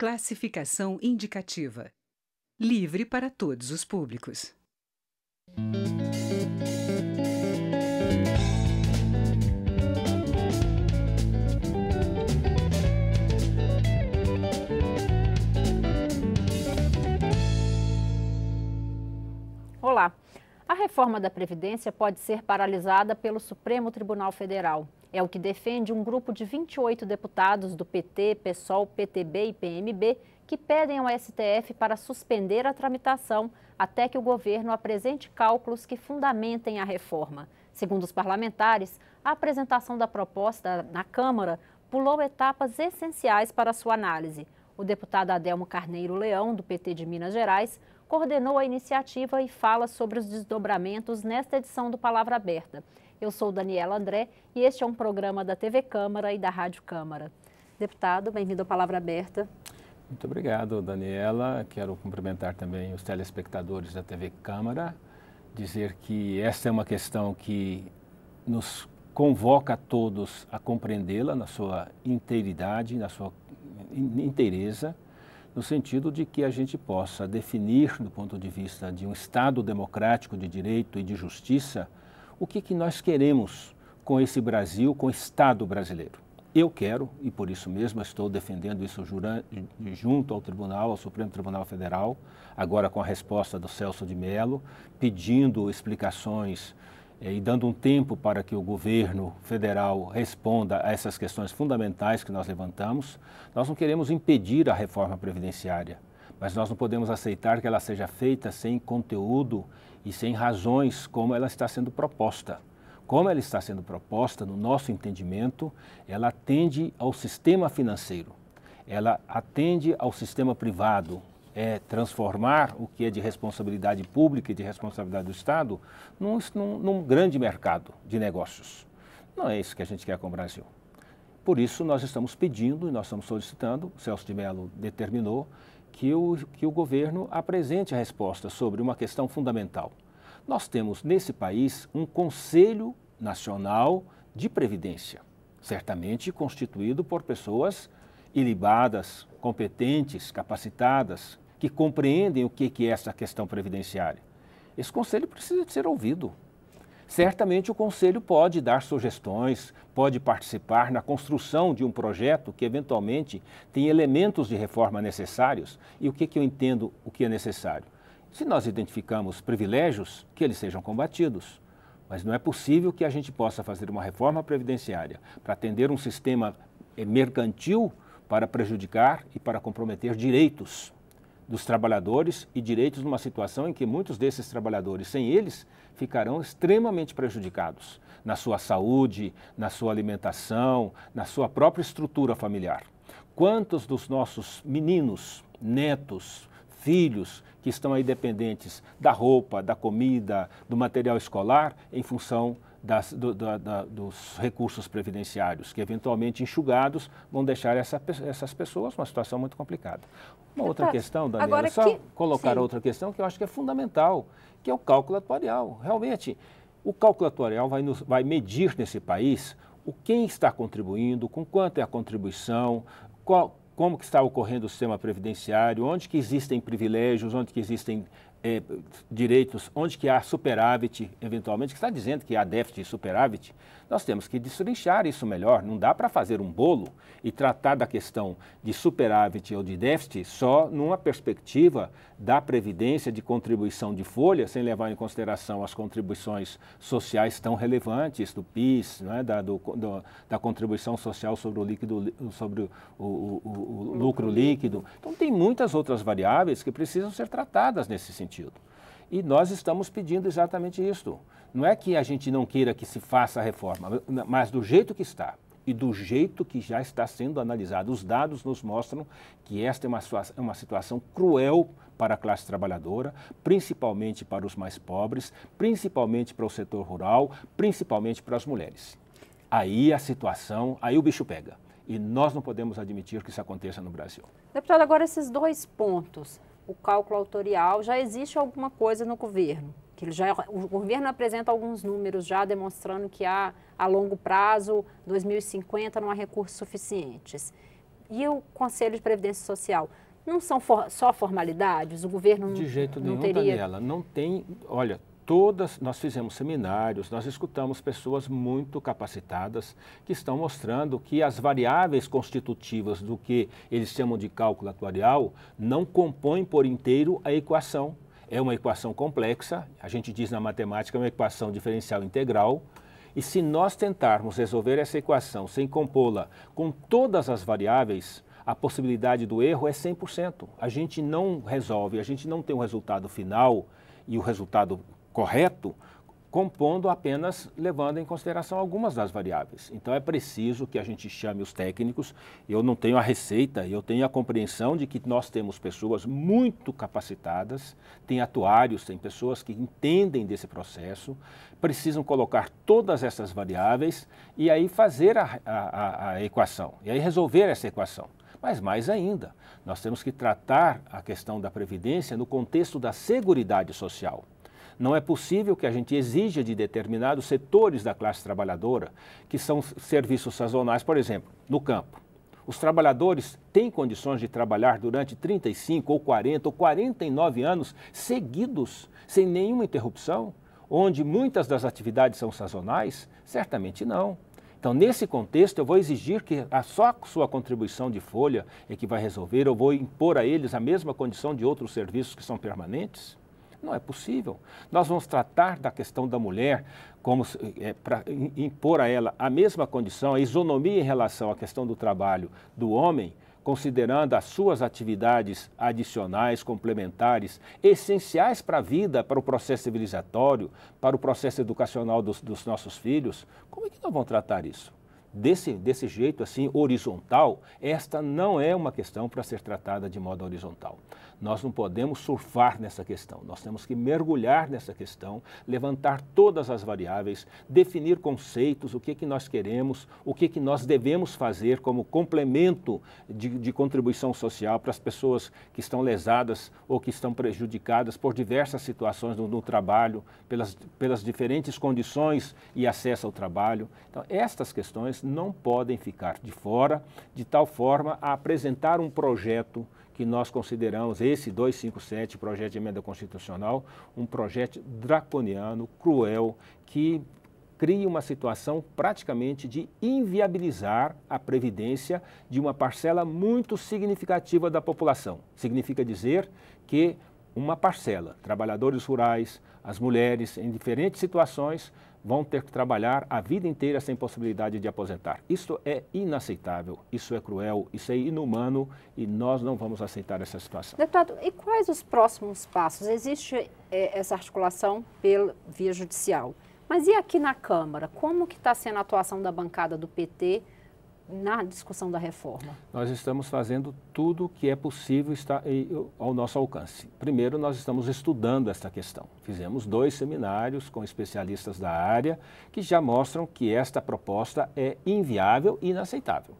Classificação indicativa. Livre para todos os públicos. Olá. A reforma da Previdência pode ser paralisada pelo Supremo Tribunal Federal. É o que defende um grupo de 28 deputados do PT, PSOL, PTB e PMB que pedem ao STF para suspender a tramitação até que o governo apresente cálculos que fundamentem a reforma. Segundo os parlamentares, a apresentação da proposta na Câmara pulou etapas essenciais para sua análise. O deputado Adelmo Carneiro Leão, do PT de Minas Gerais, coordenou a iniciativa e fala sobre os desdobramentos nesta edição do Palavra Aberta. Eu sou Daniela André e este é um programa da TV Câmara e da Rádio Câmara. Deputado, bem-vindo à Palavra Aberta. Muito obrigado, Daniela. Quero cumprimentar também os telespectadores da TV Câmara, dizer que esta é uma questão que nos convoca a todos a compreendê-la na sua inteiridade, na sua inteireza, no sentido de que a gente possa definir, do ponto de vista de um Estado democrático de direito e de justiça, o que, que nós queremos com esse Brasil, com o Estado brasileiro. Eu quero, e por isso mesmo estou defendendo isso junto ao Tribunal, ao Supremo Tribunal Federal, agora com a resposta do Celso de Mello, pedindo explicações eh, e dando um tempo para que o governo federal responda a essas questões fundamentais que nós levantamos. Nós não queremos impedir a reforma previdenciária. Mas nós não podemos aceitar que ela seja feita sem conteúdo e sem razões como ela está sendo proposta. Como ela está sendo proposta, no nosso entendimento, ela atende ao sistema financeiro, ela atende ao sistema privado, é transformar o que é de responsabilidade pública e de responsabilidade do Estado num, num, num, grande mercado de negócios. Não é isso que a gente quer com o Brasil. Por isso, nós estamos pedindo e nós estamos solicitando, o Celso de Mello determinou que o, que o governo apresente a resposta sobre uma questão fundamental. Nós temos nesse país um Conselho Nacional de Previdência, certamente constituído por pessoas ilibadas, competentes, capacitadas, que compreendem o que é essa questão previdenciária. Esse conselho precisa de ser ouvido certamente o Conselho pode dar sugestões, pode participar na construção de um projeto que eventualmente tem elementos de reforma necessários. E o que, que eu entendo o que é necessário? Se nós identificamos privilégios, que eles sejam combatidos. Mas não é possível que a gente possa fazer uma reforma previdenciária para atender um sistema eh, mercantil para prejudicar e para comprometer direitos dos trabalhadores e direitos numa situação em que muitos desses trabalhadores, sem eles, ficarão extremamente prejudicados na sua saúde, na sua alimentação, na sua própria estrutura familiar. Quantos dos nossos meninos, netos, filhos que estão aí dependentes da roupa, da comida, do material escolar em função das, do, da, da, dos recursos previdenciários, que eventualmente enxugados vão deixar essa, essas pessoas numa situação muito complicada. Uma outra tá. questão, Daniela, agora só que... colocar Sim. outra questão que eu acho que é fundamental, que é o cálculo atuarial. Realmente, o cálculo atuarial vai, nos, vai medir nesse país o quem está contribuindo, com quanto é a contribuição, qual, como que está ocorrendo o sistema previdenciário, onde que existem privilégios, onde que existem é, direitos, onde que há superávit, eventualmente, que está dizendo que há déficit e superávit, nós temos que destrinchar isso melhor. Não dá para fazer um bolo e tratar da questão de superávit ou de déficit só numa perspectiva da previdência de contribuição de folha, sem levar em consideração as contribuições sociais tão relevantes do PIS, é da, do, do, da contribuição social sobre o líquido, sobre o, o, o, o lucro líquido. Então tem muitas outras variáveis que precisam ser tratadas nesse sentido sentido. E nós estamos pedindo exatamente isso. Não é que a gente não queira que se faça a reforma, mas do jeito que está e do jeito que já está sendo analisado. Os dados nos mostram que esta é uma, é uma situação cruel para a classe trabalhadora, principalmente para os mais pobres, principalmente para o setor rural, principalmente para as mulheres. Aí a situação, aí o bicho pega. E nós não podemos admitir que isso aconteça no Brasil. Deputado, agora esses dois pontos, o cálculo autorial, já existe alguma coisa no governo. Que ele já, o governo apresenta alguns números já demonstrando que há, a longo prazo, 2050, não há recursos suficientes. E o Conselho de Previdência Social? Não são for, só formalidades? O governo não, De jeito não nenhum, teria... Daniela. Não tem... Olha, todas, nós fizemos seminários, nós escutamos pessoas muito capacitadas que estão mostrando que as variáveis constitutivas do que eles chamam de cálculo atuarial não compõem por inteiro a equação. É uma equação complexa, a gente diz na matemática é uma equação diferencial integral, e se nós tentarmos resolver essa equação sem compô-la com todas as variáveis, a possibilidade do erro é 100%. A gente não resolve, a gente não tem um resultado final e o resultado correto, compondo apenas levando em consideração algumas das variáveis. Então é preciso que a gente chame os técnicos. Eu não tenho a receita, eu tenho a compreensão de que nós temos pessoas muito capacitadas, tem atuários, tem pessoas que entendem desse processo, precisam colocar todas essas variáveis e aí fazer a, a, a equação, e aí resolver essa equação. Mas mais ainda, nós temos que tratar a questão da previdência no contexto da seguridade social. Não é possível que a gente exija de determinados setores da classe trabalhadora, que são serviços sazonais, por exemplo, no campo. Os trabalhadores têm condições de trabalhar durante 35 ou 40 ou 49 anos seguidos, sem nenhuma interrupção, onde muitas das atividades são sazonais? Certamente não. Então, nesse contexto, eu vou exigir que a só sua contribuição de folha é que vai resolver, eu vou impor a eles a mesma condição de outros serviços que são permanentes? Não é possível. Nós vamos tratar da questão da mulher como é, eh, para impor a ela a mesma condição, a isonomia em relação à questão do trabalho do homem, considerando as suas atividades adicionais, complementares, essenciais para a vida, para o processo civilizatório, para o processo educacional dos, dos nossos filhos. Como é que nós vamos tratar isso? desse, desse jeito assim horizontal, esta não é uma questão para ser tratada de modo horizontal. Nós não podemos surfar nessa questão, nós temos que mergulhar nessa questão, levantar todas as variáveis, definir conceitos, o que, que nós queremos, o que, que nós devemos fazer como complemento de, de contribuição social para as pessoas que estão lesadas ou que estão prejudicadas por diversas situações no, no trabalho, pelas, pelas diferentes condições e acesso ao trabalho. Então, estas questões não podem ficar de fora, de tal forma a apresentar um projeto que nós consideramos esse 257, projeto de emenda constitucional, um projeto draconiano, cruel, que cria uma situação praticamente de inviabilizar a previdência de uma parcela muito significativa da população. Significa dizer que uma parcela, trabalhadores rurais, as mulheres em diferentes situações, vão ter que trabalhar a vida inteira sem possibilidade de aposentar. Isso é inaceitável, isso é cruel, isso é inumano e nós não vamos aceitar essa situação. Deputado, e quais os próximos passos? Existe é, essa articulação pela via judicial, mas e aqui na Câmara? Como que está sendo a atuação da bancada do PT na discussão da reforma? Nós estamos fazendo tudo o que é possível estar ao nosso alcance. Primeiro, nós estamos estudando esta questão. Fizemos dois seminários com especialistas da área que já mostram que esta proposta é inviável e inaceitável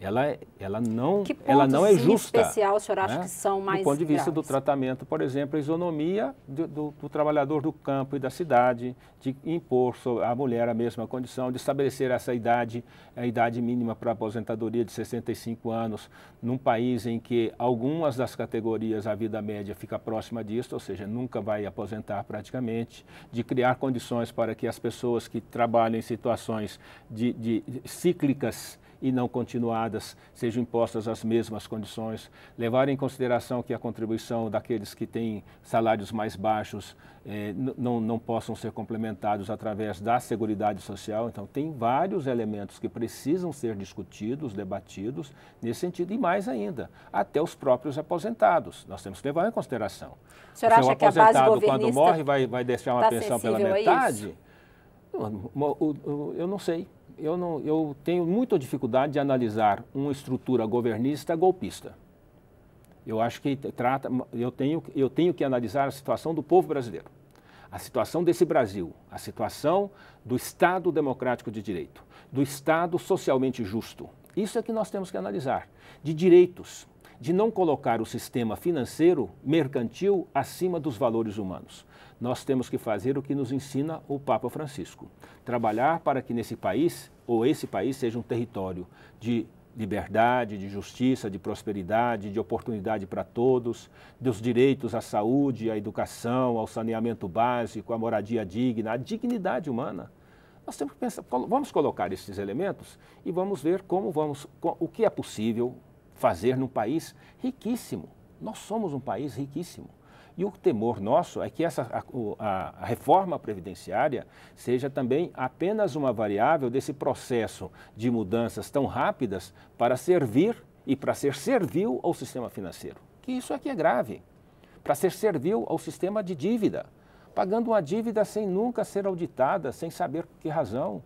ela, é, ela não, ela não é justa. especial o senhor acha né? que são mais Do ponto de vista graves? do tratamento, por exemplo, a isonomia do, do, do, trabalhador do campo e da cidade, de impor à mulher a mesma condição, de estabelecer essa idade, a idade mínima para aposentadoria de 65 anos, num país em que algumas das categorias, a vida média fica próxima disso, ou seja, nunca vai aposentar praticamente, de criar condições para que as pessoas que trabalham em situações de, de cíclicas, e não continuadas sejam impostas as mesmas condições, levar em consideração que a contribuição daqueles que têm salários mais baixos eh, não, não possam ser complementados através da Seguridade Social. Então, tem vários elementos que precisam ser discutidos, debatidos nesse sentido, e mais ainda, até os próprios aposentados. Nós temos que levar em consideração. O senhor, o senhor acha que a base quando morre, vai, vai deixar uma tá pensão pela metade? Eu não sei eu, não, eu tenho muita dificuldade de analisar uma estrutura governista golpista. Eu acho que trata, eu tenho, eu tenho que analisar a situação do povo brasileiro, a situação desse Brasil, a situação do Estado democrático de direito, do Estado socialmente justo. Isso é que nós temos que analisar. De direitos, de não colocar o sistema financeiro mercantil acima dos valores humanos. Nós temos que fazer o que nos ensina o Papa Francisco: trabalhar para que nesse país, ou esse país, seja um território de liberdade, de justiça, de prosperidade, de oportunidade para todos, dos direitos à saúde, à educação, ao saneamento básico, à moradia digna, à dignidade humana. Nós temos que pensar, vamos colocar esses elementos e vamos ver como vamos, o que é possível, fazer num país riquíssimo. Nós somos um país riquíssimo. E o temor nosso é que essa, a, a, reforma previdenciária seja também apenas uma variável desse processo de mudanças tão rápidas para servir e para ser servil ao sistema financeiro. Que isso aqui é grave. Para ser servil ao sistema de dívida, pagando uma dívida sem nunca ser auditada, sem saber que razão.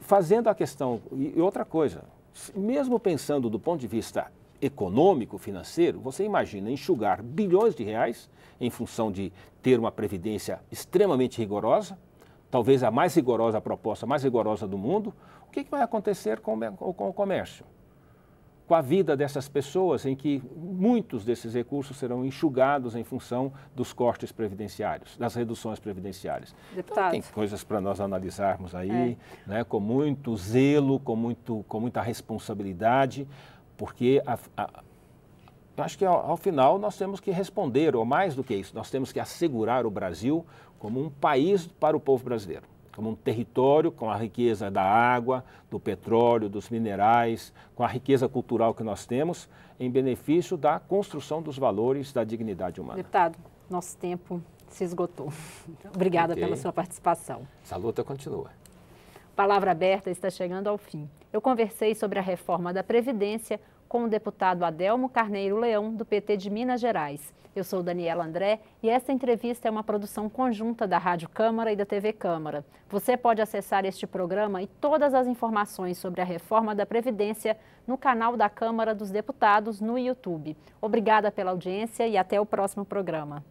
Fazendo a questão, e outra coisa, mesmo pensando do ponto de vista econômico, financeiro, você imagina enxugar bilhões de reais em função de ter uma previdência extremamente rigorosa, talvez a mais rigorosa a proposta, mais rigorosa do mundo, o que, que vai acontecer com, com o comércio? Com a vida dessas pessoas, em que muitos desses recursos serão enxugados em função dos cortes previdenciários, das reduções previdenciárias. Então, Deputado. Então, tem coisas para nós analisarmos aí, é. né, com muito zelo, com, muito, com muita responsabilidade. Porque a, a, eu acho que ao, ao final nós temos que responder, ou mais do que isso, nós temos que assegurar o Brasil como um país para o povo brasileiro como um território com a riqueza da água, do petróleo, dos minerais, com a riqueza cultural que nós temos, em benefício da construção dos valores da dignidade humana. Deputado, nosso tempo se esgotou. Obrigada okay. pela sua participação. Essa luta continua. Palavra aberta está chegando ao fim. Eu conversei sobre a reforma da Previdência com o deputado Adelmo Carneiro Leão, do PT de Minas Gerais. Eu sou Daniela André e esta entrevista é uma produção conjunta da Rádio Câmara e da TV Câmara. Você pode acessar este programa e todas as informações sobre a reforma da Previdência no canal da Câmara dos Deputados no YouTube. Obrigada pela audiência e até o próximo programa.